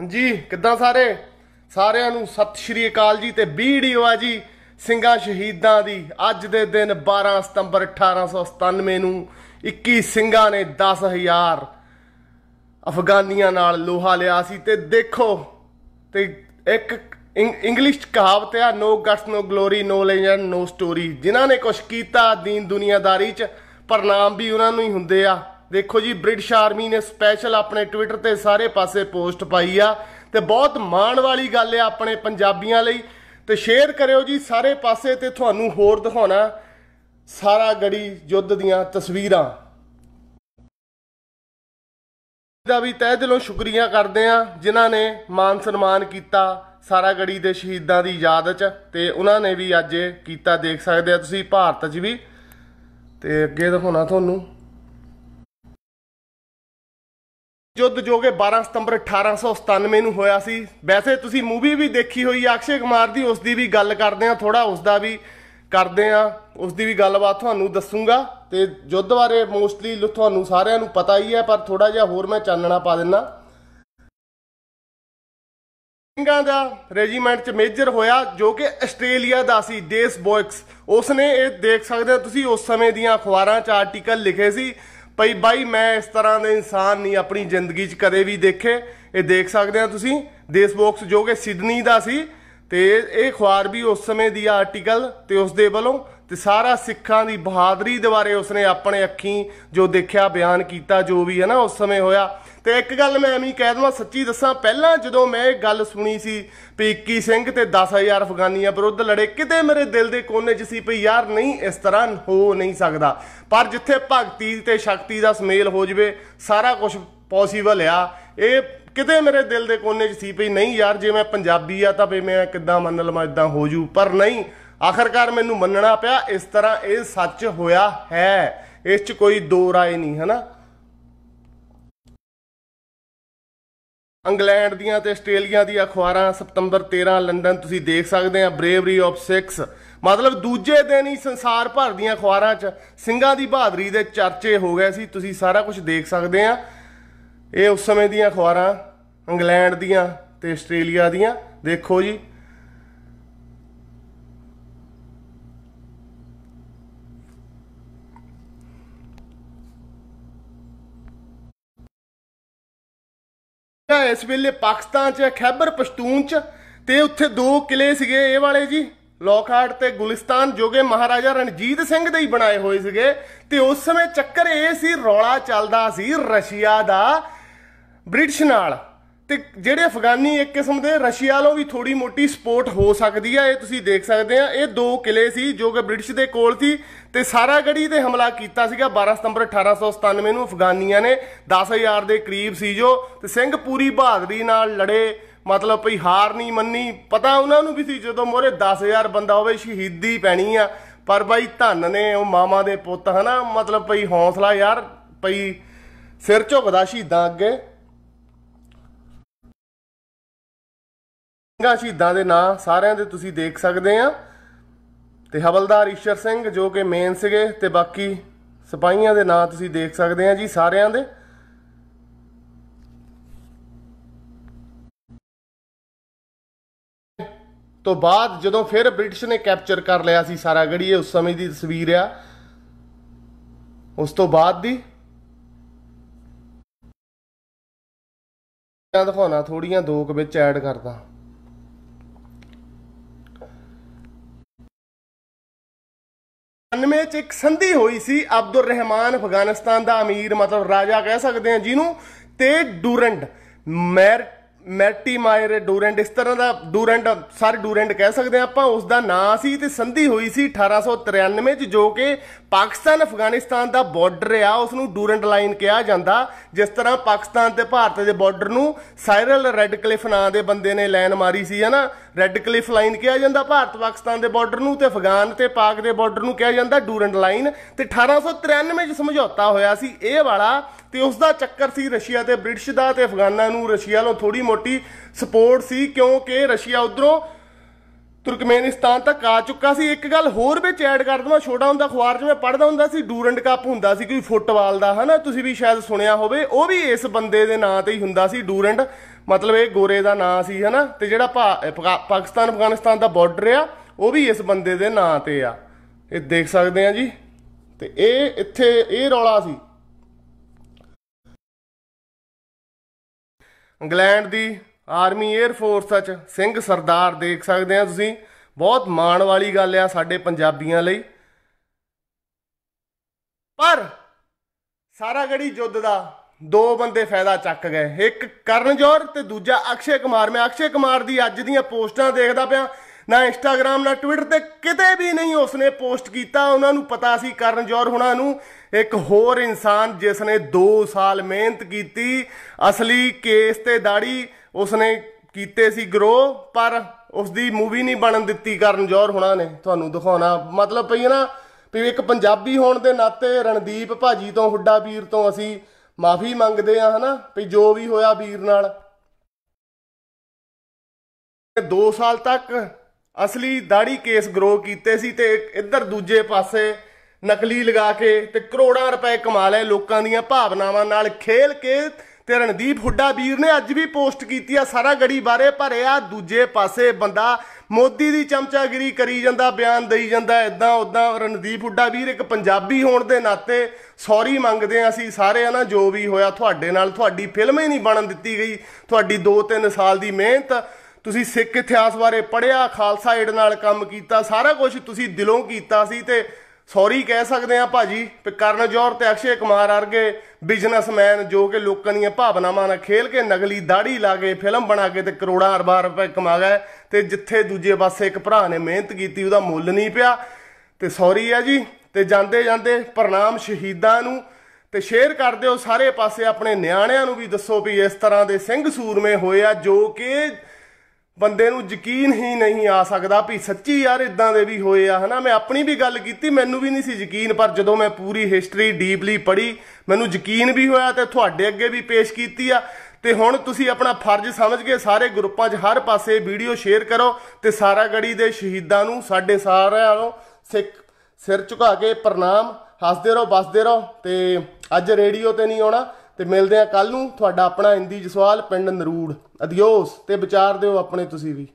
ਹਾਂਜੀ ਕਿੱਦਾਂ ਸਾਰੇ ਸਾਰਿਆਂ ਨੂੰ ਸਤਿ ਸ਼੍ਰੀ ਅਕਾਲ ਜੀ ਤੇ ਵੀਡੀਓ ਆ ਜੀ ਸਿੰਘਾਂ ਸ਼ਹੀਦਾਂ ਦੀ ਅੱਜ ਦੇ ਦਿਨ 12 ਸਤੰਬਰ 1897 ਨੂੰ 21 ਸਿੰਘਾਂ ਨੇ 10000 ਅਫਗਾਨੀਆਂ ਨਾਲ ਲੋਹਾ ਲਿਆ ਸੀ ਤੇ ਦੇਖੋ ਤੇ ਇੱਕ ਇੰਗਲਿਸ਼ ਕਹਾਵਤ ਆ no guts no glory no legend no story ਜਿਨ੍ਹਾਂ ਨੇ ਕੁਝ ਕੀਤਾ ਦੀਨ ਦੁਨੀਆਦਾਰੀ 'ਚ ਪਰਨਾਮ ਵੀ ਉਹਨਾਂ ਨੂੰ ਹੀ ਹੁੰਦੇ ਆ ਦੇਖੋ ਜੀ ਬ੍ਰਿਟਿਸ਼ ਆਰਮੀ ਨੇ ਸਪੈਸ਼ਲ ਆਪਣੇ ਟਵਿੱਟਰ ਤੇ ਸਾਰੇ ਪਾਸੇ ਪੋਸਟ ਪਾਈ ਆ ਤੇ ਬਹੁਤ ਮਾਣ ਵਾਲੀ ਗੱਲ ਆ ਆਪਣੇ ਪੰਜਾਬੀਆਂ ਲਈ ਤੇ ਸ਼ੇਅਰ ਕਰਿਓ ਜੀ ਸਾਰੇ ਪਾਸੇ ਤੇ ਤੁਹਾਨੂੰ ਹੋਰ ਦਿਖਾਉਣਾ ਸਾਰਾ ਗੜੀ ਯੁੱਧ ਦੀਆਂ ਤਸਵੀਰਾਂ ਦਾ ਵੀ ਤਹਿ ਦਿਲੋਂ ਸ਼ੁਕਰੀਆ ਕਰਦੇ ਆ ਜਿਨ੍ਹਾਂ ਨੇ ਮਾਨ ਸਨਮਾਨ ਕੀਤਾ ਸਾਰਾ ਗੜੀ ਦੇ ਸ਼ਹੀਦਾਂ ਦੀ ਯਾਦ 'ਚ ਤੇ ਉਹਨਾਂ ਨੇ ਵੀ ਅੱਜ ਕੀਤਾ ਦੇਖ ਸਕਦੇ ਆ ਤੁਸੀਂ ਭਾਰਤ 'ਚ ਵੀ ਤੇ ਅੱਗੇ ਦਿਖਾਉਣਾ ਤੁਹਾਨੂੰ ਜੁੱਧ ਜੋ ਕਿ 12 ਸਤੰਬਰ 1897 ਨੂੰ ਹੋਇਆ ਸੀ ਵੈਸੇ ਤੁਸੀਂ ਮੂਵੀ ਵੀ ਦੇਖੀ ਹੋਈ ਆ ਅਕਸ਼ੇ ਕੁਮਾਰ ਦੀ ਉਸ ਦੀ ਵੀ ਗੱਲ ਕਰਦੇ ਆ ਥੋੜਾ ਉਸ ਦਾ ਵੀ ਕਰਦੇ ਆ ਉਸ ਦੀ ਵੀ ਗੱਲਬਾਤ ਤੁਹਾਨੂੰ ਦੱਸੂਗਾ ਤੇ ਜੁੱਧ ਬਾਰੇ ਮੋਸਟਲੀ ਤੁਹਾਨੂੰ ਸਾਰਿਆਂ ਨੂੰ ਪਤਾ ਹੀ ਹੈ ਪਰ ਥੋੜਾ ਜਿਹਾ ਹੋਰ ਮੈਂ ਚਾਨਣਾ ਪਾ ਦਿੰਨਾ ਸਿੰਘਾਂ ਦਾ ਰੈਜੀਮੈਂਟ ਚ ਮੇਜਰ ਹੋਇਆ ਜੋ ਕਿ ਆਸਟ੍ਰੇਲੀਆ ਦਾ ਸੀ ਡੇਸ ਬੋਇਕਸ ਨੇ ਇਹ ਦੇਖ ਸਕਦੇ ਹੋ ਤੁਸੀਂ ਉਸ ਸਮੇਂ ਦੀਆਂ ਅਖਬਾਰਾਂ 'ਚ ਆਰਟੀਕਲ ਲਿਖੇ ਸੀ ਭਈ ਬਾਈ ਮੈਂ ਇਸ ਤਰ੍ਹਾਂ ਦੇ ਇਨਸਾਨ ਨਹੀਂ ਆਪਣੀ ਜ਼ਿੰਦਗੀ 'ਚ ਕਦੇ ਵੀ ਦੇਖੇ ਇਹ ਦੇਖ ਸਕਦੇ ਆ ਤੁਸੀਂ ਦੇਸ ਬੋਕਸ ਜੋ ਕਿ ਸਿਡਨੀ ਦਾ ਸੀ ਤੇ ਇਹ ਖਬਰ ਵੀ ਉਸ ਸਮੇਂ ਦੀ ਆਰਟੀਕਲ ਤੇ ਉਸ ਦੇ ਵੱਲੋਂ ਤੇ ਸਾਰਾ ਸਿੱਖਾਂ ਦੀ ਬਹਾਦਰੀ ਦੇ ਬਾਰੇ ਉਸਨੇ ਆਪਣੇ ਅੱਖੀ ਜੋ ਦੇਖਿਆ ਬਿਆਨ ਕੀਤਾ ਜੋ ਵੀ ਹੈ ਨਾ ਉਸ ਸਮੇਂ ਹੋਇਆ ਤੇ ਇੱਕ ਗੱਲ ਮੈਂ ਐਵੇਂ ਕਹਿ ਦਵਾਂ ਸੱਚੀ ਦੱਸਾਂ ਪਹਿਲਾਂ ਜਦੋਂ ਮੈਂ ਇਹ ਗੱਲ ਸੁਣੀ ਸੀ ਵੀ 21 ਸਿੰਘ ਤੇ 10000 ਅਫਗਾਨੀਆਂ ਵਿਰੁੱਧ ਲੜੇ ਕਿਤੇ ਮੇਰੇ ਦਿਲ ਦੇ ਕੋਨੇ 'ਚ ਸੀ ਭਈ ਯਾਰ ਨਹੀਂ ਇਸ ਤਰ੍ਹਾਂ ਹੋ ਨਹੀਂ ਸਕਦਾ ਪਰ ਜਿੱਥੇ ਭਗਤੀ ਤੇ ਸ਼ਕਤੀ ਦਾ ਸਮੇਲ ਹੋ ਜਵੇ ਸਾਰਾ ਕੁਝ ਪੋਸੀਬਲ ਆ ਇਹ ਕਿਤੇ ਮੇਰੇ ਦਿਲ ਦੇ ਕੋਨੇ 'ਚ ਸੀ ਭਈ ਨਹੀਂ ਯਾਰ ਜੇ ਮੈਂ ਪੰਜਾਬੀ ਆ ਤਾਂ ਵੀ ਮੈਂ ਕਿੱਦਾਂ ਮੰਨ ਲਵਾਂ ਇਦਾਂ ਹੋ ਜੂ ਪਰ ਨਹੀਂ ਆਖਰਕਾਰ ਮੈਨੂੰ ਮੰਨਣਾ ਪਿਆ ਇਸ ਤਰ੍ਹਾਂ ਇਹ ਸੱਚ ਹੋਇਆ ਹੈ ਇਸ 'ਚ ਕੋਈ ਦੋ ਰਾਏ ਨਹੀਂ ਹਨਾ ਇੰਗਲੈਂਡ ਦੀਆਂ ਤੇ ਆਸਟ੍ਰੇਲੀਆ ਦੀਆਂ ਅਖਬਾਰਾਂ ਸਤੰਬਰ 13 ਲੰਡਨ ਤੁਸੀਂ ਦੇਖ ਸਕਦੇ ਆ ਬਰੇਵਰੀ ਆਫ ਸਿਕਸ ਮਤਲਬ ਦੂਜੇ ਦਿਨ ਹੀ ਸੰਸਾਰ ਭਰ ਦੀਆਂ ਅਖਬਾਰਾਂ 'ਚ ਸਿੰਘਾਂ ਦੀ ਬਹਾਦਰੀ ਦੇ ਚਰਚੇ ਹੋ ਗਏ ਸੀ ਤੁਸੀਂ ਸਾਰਾ ਕੁਝ ਦੇਖ ਸਕਦੇ ਆ ਇਹ ਉਸ ਸਮੇਂ ਦੀਆਂ ਅਖਬਾਰਾਂ ਇੰਗਲੈਂਡ ਦੀਆਂ ਤੇ ਆਸਟ੍ਰੇਲੀਆ ਦੀਆਂ ਦੇਖੋ ਜੀ ਇਸ ਵੇਲੇ ਪਾਕਿਸਤਾਨ 'ਚ ਖੈਬਰ ਪਸ਼ਤੂਨ 'ਚ ਤੇ ਉੱਥੇ ਦੋ ਕਿਲੇ ਸੀਗੇ ਇਹ ਵਾਲੇ ਜੀ ਲੋਕਹਾਰਟ ਤੇ ਗੁਲਿਸਤਾਨ ਜੋਗੇ ਮਹਾਰਾਜਾ ਰਣਜੀਤ ਸਿੰਘ ਦੇ ਹੀ ਬਣਾਏ ਹੋਏ ਸੀਗੇ ਤੇ ਉਸ ਸਮੇਂ ਚੱਕਰ ਇਹ ਸੀ ਰੌਲਾ ਚੱਲਦਾ ਸੀ ਰਸ਼ੀਆ ਦਾ ਬ੍ਰਿਟਿਸ਼ ਨਾਲ ਤੇ ਜਿਹੜੇ ਅਫਗਾਨੀ ਇੱਕ ਕਿਸਮ ਦੇ ਰਸ਼ੀਆ ਵਾਲੋਂ ਵੀ ਥੋੜੀ ਮੋਟੀ ਸਪੋਰਟ ਹੋ ਸਕਦੀ ਆ ਇਹ ਤੁਸੀਂ ਦੇਖ ਸਕਦੇ ਆ ਇਹ ਦੋ ਕਿਲੇ ਸੀ ਜੋ ਕਿ ਬ੍ਰਿਟਿਸ਼ ਦੇ ਕੋਲ ਸੀ ਤੇ ਸਾਰਾ ਗੜੀ ਤੇ ਹਮਲਾ ਕੀਤਾ ਸੀਗਾ 12 ਸਤੰਬਰ 1897 ਨੂੰ ਅਫਗਾਨੀਆਂ ਨੇ 10000 ਦੇ ਕਰੀਬ ਸੀ ਜੋ ਤੇ ਸਿੰਘ ਪੂਰੀ ਬਹਾਦਰੀ ਨਾਲ ਲੜੇ ਮਤਲਬ ਭਈ ਹਾਰ ਨਹੀਂ ਮੰਨੀ ਪਤਾ ਉਹਨਾਂ ਨੂੰ ਵੀ ਸੀ ਜਦੋਂ ਮੋਰੇ 10000 ਬੰਦਾ ਹੋਵੇ ਸ਼ਹੀਦੀ ਪੈਣੀ ਆ ਪਰ ਬਾਈ ਧੰਨ ਨੇ ਉਹ ਮਾਮਾ ਦੇ ਪੁੱਤ ਹਨਾ ਮਤਲਬ ਭਈ ਹੌਸਲਾ ਯਾਰ ਭਈ ਸਿਰ ਝੁਕਦਾ ਸ਼ਹੀਦਾਂ ਅੱਗੇ ਸਿੰਘਾਂ ਸ਼ਹੀਦਾਂ ਦੇ ਨਾਂ ਸਾਰਿਆਂ ਦੇ ਤੁਸੀਂ ਦੇਖ ਸਕਦੇ ਆ ਤੇ ਹਵਲਦਾਰ ਈਸ਼ਰ ਸਿੰਘ ਜੋ ਕਿ ਮੇਨ ਸੀਗੇ ਤੇ ਬਾਕੀ ਸਿਪਾਹੀਆਂ ਦੇ ਨਾਂ ਤੁਸੀਂ ਦੇਖ ਸਕਦੇ ਆ ਜੀ ਸਾਰਿਆਂ ਦੇ ਤੋਂ ਬਾਅਦ ਜਦੋਂ ਫਿਰ ਬ੍ਰਿਟਿਸ਼ ਨੇ ਕੈਪਚਰ ਕਰ ਲਿਆ ਸੀ ਸਾਰਾ ਗੜੀਏ ਉਸ ਸਮੇਂ ਦੀ ਤਸਵੀਰ ਆ ਉਸ ਤੋਂ ਬਾਅਦ ਦੀ ਦਿਖਾਉਣਾ ਥੋੜੀਆਂ ਦੋਕ ਵਿੱਚ ਐਡ ਕਰਦਾ 1991 ਚ ਇੱਕ ਸੰਧੀ ਹੋਈ ਸੀ ਅਬਦੁਰ ਰਹਿਮਾਨ ਅਫਗਾਨਿਸਤਾਨ ਦਾ ਅਮੀਰ ਮਤਲਬ ਰਾਜਾ ਕਹਿ ਸਕਦੇ ਆ ਜਿਹਨੂੰ ਤੇ ਡੂਰੰਡ ਮੈਰ ਮੈਟੀ ਮਾਇਰ ਡੂਰੈਂਟ ਇਸ ਤਰ੍ਹਾਂ ਦਾ ਡੂਰੈਂਟ ਸਰ ਡੂਰੈਂਟ ਕਹਿ ਸਕਦੇ ਆ ਆਪਾਂ ਉਸ ਦਾ ਨਾਂ ਸੀ ਤੇ ਸੰਧੀ ਹੋਈ ਸੀ 1893 ਚ ਜੋ ਕਿ ਪਾਕਿਸਤਾਨ ਅਫਗਾਨਿਸਤਾਨ ਦਾ ਬਾਰਡਰ ਆ ਉਸ ਨੂੰ ਡੂਰੈਂਟ ਲਾਈਨ ਕਿਹਾ ਜਾਂਦਾ ਜਿਸ ਤਰ੍ਹਾਂ ਪਾਕਿਸਤਾਨ ਤੇ ਭਾਰਤ ਦੇ ਬਾਰਡਰ ਨੂੰ ਸਾਇਰਲ ਰੈੱਡ ਕਲਿਫ ਨਾਂ ਦੇ ਬੰਦੇ ਨੇ ਲਾਈਨ ਮਾਰੀ ਸੀ ਹਨਾ ਰੈੱਡ ਕਲਿਫ ਲਾਈਨ ਕਿਹਾ ਜਾਂਦਾ ਭਾਰਤ ਪਾਕਿਸਤਾਨ ਦੇ ਬਾਰਡਰ ਨੂੰ ਤੇ ਅਫਗਾਨ ਤੇ ਪਾਕ ਦੇ ਬਾਰਡਰ ਨੂੰ ਕਿਹਾ ਜਾਂਦਾ ਡੂਰੈਂਟ ਲਾਈਨ ਤੇ 1893 ਚ ਸਮਝੌਤਾ ਹੋਇਆ ਸੀ ਇਹ ਵਾਲਾ ਤੇ ਉਸ ਦਾ ਚੱਕਰ ਸੀ ਰਸ਼ੀਆ ਤੇ ਬ੍ਰਿਟਿਸ਼ ਦਾ ਤੇ ਅਫਗਾਨਾਂ ਨੂੰ ਰਸ਼ੀਆ ਨੂੰ ਥੋੜੀ ਮੋਟੀ ਸਪੋਰਟ ਸੀ ਕਿਉਂਕਿ ਰਸ਼ੀਆ ਉਧਰੋਂ ਤੁਰਕਮੇਨਿਸਤਾਨ ਤੱਕ ਆ ਚੁੱਕਾ ਸੀ ਇੱਕ ਗੱਲ ਹੋਰ ਵਿੱਚ ਐਡ ਕਰ ਦਵਾਂ ਛੋਟਾ ਹੁੰਦਾ ਖਵਾਰ ਜਿਵੇਂ ਪੜਦਾ ਹੁੰਦਾ ਸੀ ਡੂਰੰਡ ਕੱਪ ਹੁੰਦਾ ਸੀ ਕੋਈ ਫੁੱਟਬਾਲ ਦਾ ਹਨਾ ਤੁਸੀਂ ਵੀ ਸ਼ਾਇਦ ਸੁਣਿਆ ਹੋਵੇ ਉਹ ਵੀ ਇਸ ਬੰਦੇ ਦੇ ਨਾਂ ਤੇ ਹੀ ਹੁੰਦਾ ਸੀ ਡੂਰੰਡ ਮਤਲਬ ਇਹ ਗੋਰੇ ਦਾ ਨਾਂ ਸੀ ਹਨਾ ਤੇ ਜਿਹੜਾ ਪਾਕਿਸਤਾਨ ਅਫਗਾਨਿਸਤਾਨ ਦਾ ਬਾਰਡਰ ਆ ਉਹ ਵੀ ਇਸ ਬੰਦੇ ਦੇ ਨਾਂ ਤੇ ਆ ਇਹ ਦੇਖ ਸਕਦੇ ਆ ਜੀ ਤੇ ਇਹ ਇੱਥੇ ਇਹ ਰੌਲਾ ਸੀ ਇੰਗਲੈਂਡ ਦੀ ਆਰਮੀ 에ਅਰ ਫੋਰਸ ਚ ਸਿੰਘ ਸਰਦਾਰ ਦੇਖ ਸਕਦੇ ਆ ਤੁਸੀਂ ਬਹੁਤ ਮਾਣ ਵਾਲੀ ਗੱਲ ਆ ਸਾਡੇ ਪੰਜਾਬੀਆਂ ਲਈ ਪਰ ਸਾਰਾ ਗੜੀ ਜੁੱਦ ਦਾ ਦੋ ਬੰਦੇ ਫਾਇਦਾ ਚੱਕ ਗਏ ਇੱਕ ਕਰਨ ਜੋਰ ਤੇ ਦੂਜਾ ਅਕਸ਼ੇ ਕੁਮਾਰ ਮੈਂ ਅਕਸ਼ੇ ਕੁਮਾਰ ਦੀ ਅੱਜ ਦੀਆਂ ਪੋਸਟਾਂ ਦੇਖਦਾ ਪਿਆ ਨਾ ਇੰਸਟਾਗ੍ਰam ਨਾ ਟਵਿੱਟਰ ਤੇ ਕਿਤੇ ਵੀ ਨਹੀਂ ਉਸਨੇ ਪੋਸਟ ਕੀਤਾ ਉਹਨਾਂ ਨੂੰ ਪਤਾ ਸੀ ਕਰਨ ਜੋਰ ਹੁਣਾਂ ਨੂੰ ਇੱਕ ਹੋਰ ਇਨਸਾਨ ਜਿਸ ਨੇ 2 ਸਾਲ ਮਿਹਨਤ ਕੀਤੀ ਅਸਲੀ ਕੇਸ ਤੇ ਦਾੜੀ ਉਸ ਨੇ ਕੀਤੇ ਸੀ ਗਰੋ ਪਰ ਉਸ ਦੀ ਮੂਵੀ ਨਹੀਂ ਬਣਨ ਦਿੱਤੀ ਕਰਨ ਜੋਰ ਹੁਣਾਂ ਨੇ ਤੁਹਾਨੂੰ ਦਿਖਾਉਣਾ ਮਤਲਬ ਪਈ ਨਾ ਵੀ ਇੱਕ ਪੰਜਾਬੀ ਹੋਣ ਦੇ ਨਾਤੇ ਰਣਦੀਪ ਭਾਜੀ ਤੋਂ ਹੁੱਡਾ ਵੀਰ ਤੋਂ ਅਸੀਂ ਮਾਫੀ ਮੰਗਦੇ ਆ ਹਨਾ ਵੀ ਜੋ ਵੀ ਹੋਇਆ ਵੀਰ ਨਾਲ 2 ਸਾਲ ਤੱਕ ਅਸਲੀ ਦਾੜੀ ਕੇਸ ਗਰੋ ਕੀਤੇ ਸੀ ਤੇ ਇੱਧਰ ਦੂਜੇ ਪਾਸੇ ਨਕਲੀ ਲਗਾ ਕੇ ਤੇ ਕਰੋੜਾਂ ਰੁਪਏ ਕਮਾ ਲਏ ਲੋਕਾਂ ਦੀਆਂ ਭਾਵਨਾਵਾਂ ਨਾਲ ਖੇਲ ਕੇ ਤੇ ਰਣਦੀਪ ਹੁੱਡਾ ਵੀਰ ਨੇ ਅੱਜ ਵੀ ਪੋਸਟ ਕੀਤੀ ਆ ਸਾਰਾ ਗੜੀ ਬਾਰੇ ਭਰਿਆ ਦੂਜੇ ਪਾਸੇ ਬੰਦਾ ਮੋਦੀ ਦੀ ਚਮਚਾਗਿਰੀ ਕਰੀ ਜਾਂਦਾ ਬਿਆਨ ਦੇਈ ਜਾਂਦਾ ਇਦਾਂ ਉਦਾਂ ਰਣਦੀਪ ਹੁੱਡਾ ਵੀਰ ਇੱਕ ਪੰਜਾਬੀ ਹੋਣ ਦੇ ਨਾਤੇ ਸੌਰੀ ਮੰਗਦੇ ਆ ਅਸੀਂ ਸਾਰੇ ਹਨਾ ਜੋ ਵੀ ਹੋਇਆ ਤੁਹਾਡੇ ਨਾਲ ਤੁਹਾਡੀ ਫਿਲਮ ਹੀ ਨਹੀਂ ਬਣਨ ਦਿੱਤੀ ਗਈ ਤੁਹਾਡੀ 2-3 ਸਾਲ ਦੀ ਮਿਹਨਤ ਤੁਸੀਂ ਸਿੱਖ ਇਤਿਹਾਸ ਬਾਰੇ ਪੜਿਆ ਖਾਲਸਾ ਏਡ ਨਾਲ ਕੰਮ ਕੀਤਾ ਸਾਰਾ ਕੁਝ ਤੁਸੀਂ ਦਿਲੋਂ ਕੀਤਾ ਸੀ ਤੇ ਸੌਰੀ ਕਹਿ ਸਕਦੇ ਆ ਭਾਜੀ ਤੇ ਕਰਨ ਜੋਰ ਤੇ ਅਕਸ਼ੇ ਕੁਮਾਰ ਵਰਗੇ ਬਿਜ਼ਨਸਮੈਨ ਜੋ ਕਿ ਲੋਕਾਂ ਦੀਆਂ ਭਾਵਨਾਵਾਂ ਨਾਲ ਖੇਲ ਕੇ ਨਗਲੀ ਦਾੜੀ ਲਾ ਕੇ ਫਿਲਮ ਬਣਾ ਕੇ ਤੇ ਕਰੋੜਾਂ ਅਰਬਾਂ ਰੁਪਏ ਕਮਾ ਗਏ ਤੇ ਜਿੱਥੇ ਦੂਜੇ ਪਾਸੇ ਇੱਕ ਭਰਾ ਨੇ ਮਿਹਨਤ ਕੀਤੀ ਉਹਦਾ ਮੁੱਲ ਨਹੀਂ ਪਿਆ ਤੇ ਸੌਰੀ ਆ ਜੀ ਤੇ ਜਾਂਦੇ ਜਾਂਦੇ ਪ੍ਰਣਾਮ ਸ਼ਹੀਦਾਂ ਨੂੰ ਤੇ ਸ਼ੇਅਰ ਕਰ ਦਿਓ ਸਾਰੇ ਪਾਸੇ ਆਪਣੇ ਨਿਆਣਿਆਂ ਨੂੰ ਵੀ ਦੱਸੋ ਵੀ ਇਸ ਤਰ੍ਹਾਂ ਦੇ ਸਿੰਘ ਸੂਰਮੇ ਹੋਏ ਆ ਜੋ ਕਿ ਬੰਦੇ ਨੂੰ ਯਕੀਨ ਹੀ ਨਹੀਂ ਆ ਸਕਦਾ ਵੀ ਸੱਚੀ ਯਾਰ ਇਦਾਂ ਦੇ ਵੀ ਹੋਏ ਆ ਹਨਾ ਮੈਂ ਆਪਣੀ ਵੀ ਗੱਲ ਕੀਤੀ ਮੈਨੂੰ ਵੀ ਨਹੀਂ ਸੀ ਯਕੀਨ ਪਰ ਜਦੋਂ ਮੈਂ ਪੂਰੀ ਹਿਸਟਰੀ ਡੀਪਲੀ ਪੜ੍ਹੀ ਮੈਨੂੰ ਯਕੀਨ ਵੀ ਹੋਇਆ ਤੇ ਤੁਹਾਡੇ ਅੱਗੇ ਵੀ ਪੇਸ਼ ਕੀਤੀ ਆ ਤੇ ਹੁਣ ਤੁਸੀਂ ਆਪਣਾ ਫਰਜ਼ ਸਮਝ ਕੇ ਸਾਰੇ ਗਰੁੱਪਾਂ 'ਚ ਹਰ ਪਾਸੇ ਵੀਡੀਓ ਸ਼ੇਅਰ ਕਰੋ ਤੇ ਸਾਰਾ ਗੜੀ ਦੇ ਸ਼ਹੀਦਾਂ ਨੂੰ ਸਾਡੇ ਸਾਰਿਆਂ ਨੂੰ ਸਿੱਖ ਸਿਰ ਝੁਕਾ ਕੇ ਪ੍ਰਣਾਮ ਹੱਸਦੇ ਰਹੋ ਬਸਦੇ ਰਹੋ ਤੇ ਅੱਜ ਰੇਡੀਓ ਤੇ ਨਹੀਂ ਆਉਣਾ ਤੇ ਮਿਲਦੇ ਆ ਕੱਲ ਨੂੰ ਤੁਹਾਡਾ ਆਪਣਾ ਇੰਦੀ ਜਸਵਾਲ ਪਿੰਡ ਨਰੂੜ ਅਦੀਓਸ ਤੇ ਵਿਚਾਰ ਦਿਓ ਆਪਣੇ ਤੁਸੀਂ ਵੀ